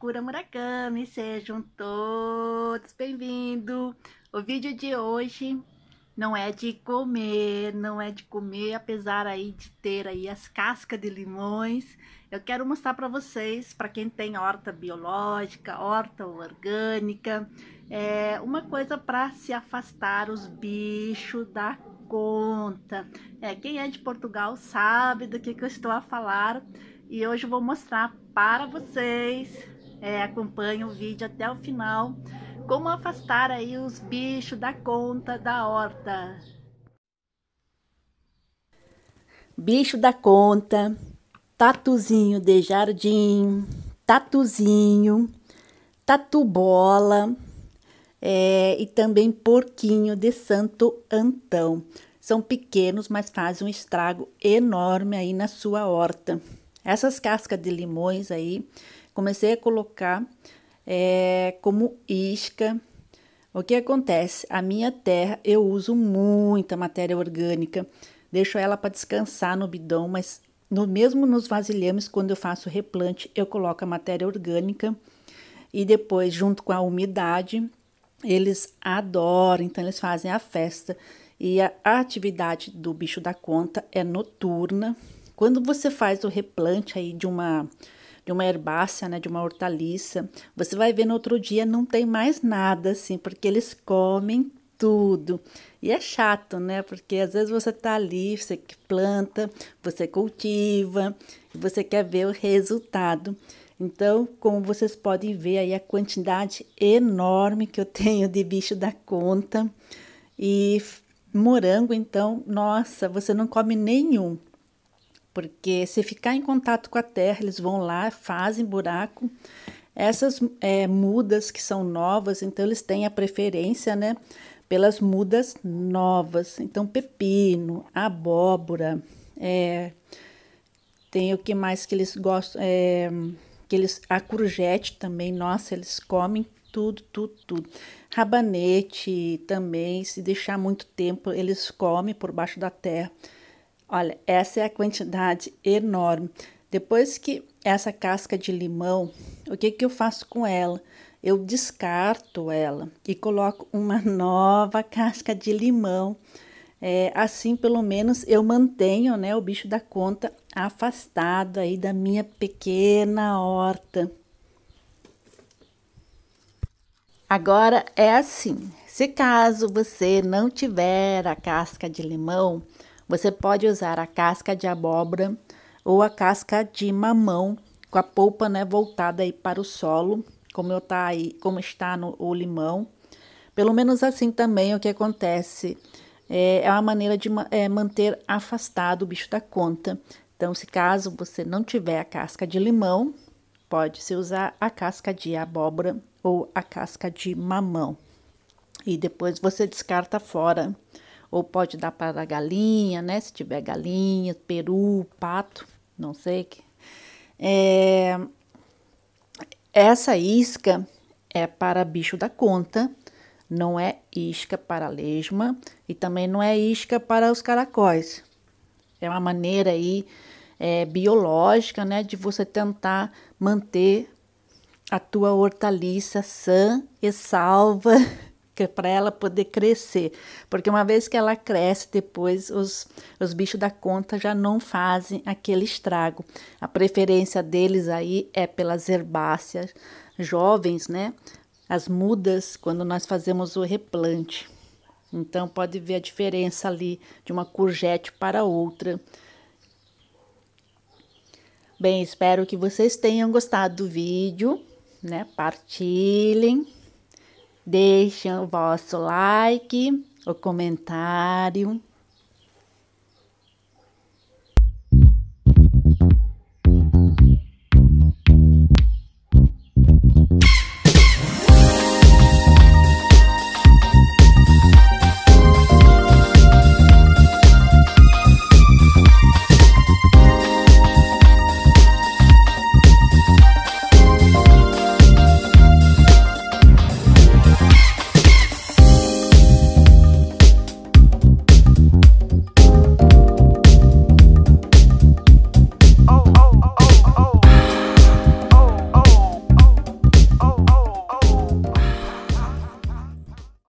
Sakura Murakami, sejam todos bem-vindos. O vídeo de hoje não é de comer, não é de comer, apesar aí de ter aí as cascas de limões. Eu quero mostrar para vocês, para quem tem horta biológica, horta orgânica, é uma coisa para se afastar os bichos da conta. É, quem é de Portugal sabe do que, que eu estou a falar e hoje eu vou mostrar para vocês é, acompanhe o vídeo até o final. Como afastar aí os bichos da conta da horta. Bicho da conta, tatuzinho de jardim, tatuzinho, tatu bola é, e também porquinho de Santo Antão. São pequenos, mas fazem um estrago enorme aí na sua horta. Essas cascas de limões aí comecei a colocar é, como isca. O que acontece? A minha terra, eu uso muita matéria orgânica, deixo ela para descansar no bidão, mas no mesmo nos vasilhames, quando eu faço replante, eu coloco a matéria orgânica e depois, junto com a umidade, eles adoram, então eles fazem a festa. E a atividade do bicho da conta é noturna. Quando você faz o replante aí de uma de uma herbácea, né, de uma hortaliça. Você vai ver no outro dia não tem mais nada assim, porque eles comem tudo. E é chato, né? Porque às vezes você tá ali, você planta, você cultiva, você quer ver o resultado. Então, como vocês podem ver aí a quantidade enorme que eu tenho de bicho da conta e morango, então, nossa, você não come nenhum porque se ficar em contato com a terra, eles vão lá, fazem buraco. Essas é, mudas que são novas, então eles têm a preferência, né, pelas mudas novas. Então pepino, abóbora, é, tem o que mais que eles gostam, é, que eles a courgette também, nossa, eles comem tudo, tudo, tudo. Rabanete também, se deixar muito tempo, eles comem por baixo da terra. Olha, essa é a quantidade enorme. Depois que essa casca de limão, o que, que eu faço com ela? Eu descarto ela e coloco uma nova casca de limão. É, assim, pelo menos eu mantenho né, o bicho da conta afastado aí da minha pequena horta. Agora é assim: se caso você não tiver a casca de limão, você pode usar a casca de abóbora ou a casca de mamão com a polpa né, voltada aí para o solo, como, eu tá aí, como está no o limão. Pelo menos assim também o que acontece é, é uma maneira de é, manter afastado o bicho da conta. Então, se caso você não tiver a casca de limão, pode se usar a casca de abóbora ou a casca de mamão. E depois você descarta fora ou pode dar para a galinha, né? Se tiver galinha, peru, pato, não sei que. É... Essa isca é para bicho da conta, não é isca para lesma e também não é isca para os caracóis. É uma maneira aí é, biológica, né, de você tentar manter a tua hortaliça sã e salva para ela poder crescer. Porque uma vez que ela cresce, depois os, os bichos da conta já não fazem aquele estrago. A preferência deles aí é pelas herbáceas jovens, né? As mudas, quando nós fazemos o replante. Então, pode ver a diferença ali de uma courgette para outra. Bem, espero que vocês tenham gostado do vídeo, né? Partilhem. Deixem o vosso like, o comentário